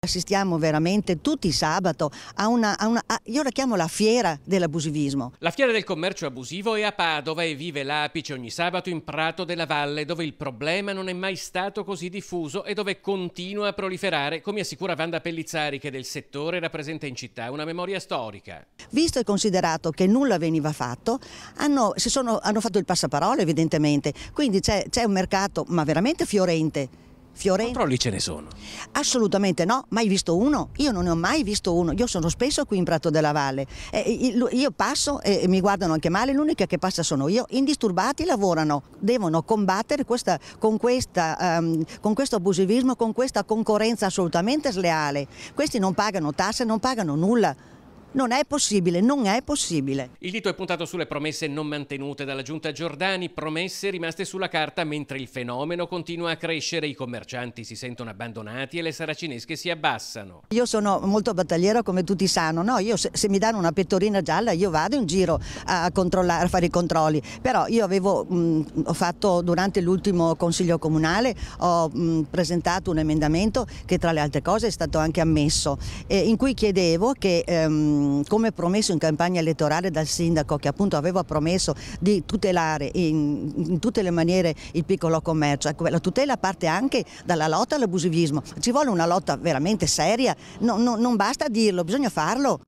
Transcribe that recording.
Assistiamo veramente tutti sabato a una, a una a, io la chiamo la fiera dell'abusivismo. La fiera del commercio abusivo è a Padova e vive l'apice ogni sabato in Prato della Valle, dove il problema non è mai stato così diffuso e dove continua a proliferare, come assicura Vanda Pellizzari, che del settore rappresenta in città una memoria storica. Visto e considerato che nulla veniva fatto, hanno, sono, hanno fatto il passaparola evidentemente, quindi c'è un mercato ma veramente fiorente Fiorenza. Controlli ce ne sono? Assolutamente no, mai visto uno. Io non ne ho mai visto uno. Io sono spesso qui in Prato della Valle. Eh, io passo e mi guardano anche male, l'unica che passa sono io. Indisturbati lavorano, devono combattere questa, con, questa, um, con questo abusivismo, con questa concorrenza assolutamente sleale. Questi non pagano tasse, non pagano nulla. Non è possibile, non è possibile. Il dito è puntato sulle promesse non mantenute dalla giunta Giordani, promesse rimaste sulla carta mentre il fenomeno continua a crescere, i commercianti si sentono abbandonati e le saracinesche si abbassano. Io sono molto battagliera come tutti sanno, no? io, se, se, mi danno una pettorina gialla io vado in giro a, a fare i controlli, però io avevo mh, ho fatto durante l'ultimo consiglio comunale, ho mh, presentato un emendamento che tra le altre cose è stato anche ammesso, eh, in cui chiedevo che... Ehm, Ehm, come promesso in campagna elettorale dal sindaco che appunto aveva promesso di tutelare in, in tutte le maniere il piccolo commercio, ecco, la tutela parte anche dalla lotta all'abusivismo, ci vuole una lotta veramente seria, no, no, non basta dirlo, bisogna farlo.